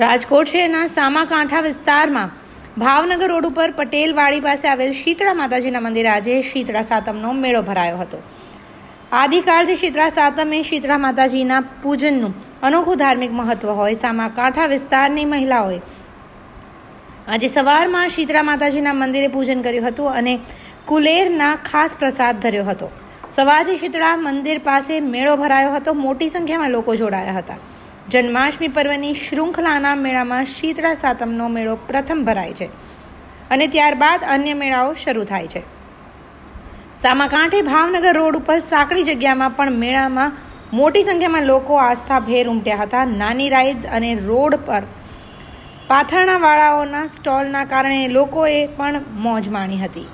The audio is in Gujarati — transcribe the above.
રાજકોટ શહેરના સામાકાંઠા વિસ્તારમાં ભાવનગર રોડ ઉપર પટેલવાડી પાસે આવેલ શીતળા માતાજીના મંદિરે આજે શીતળા સાતમનો મેળો ભરાયો હતો આદિકાળથી શીતળા સાતમે શીતળા માતાજીના પૂજનનું અનોખું ધાર્મિક મહત્વ હોય સામાકાંઠા વિસ્તારની મહિલાઓએ આજે સવારમાં શીતળા માતાજીના મંદિરે પૂજન કર્યું હતું અને કુલેરના ખાસ પ્રસાદ ધર્યો હતો સવારથી શીતળા મંદિર પાસે મેળો ભરાયો હતો મોટી સંખ્યામાં લોકો જોડાયા હતા જન્માષ્ટમી પર્વની શૃંખલાના મેળામાં શીતળા સાતમનો મેળો પ્રથમ ભરાય છે અને ત્યારબાદ અન્ય મેળાઓ શરૂ થાય છે સામાકાંઠે ભાવનગર રોડ ઉપર સાંકડી જગ્યામાં પણ મેળામાં મોટી સંખ્યામાં લોકો આસ્થા ભેર ઉમટ્યા હતા નાની રાઇડ્સ અને રોડ પર પાથરણાવાળાઓના સ્ટોલના કારણે લોકોએ પણ મોજ માણી હતી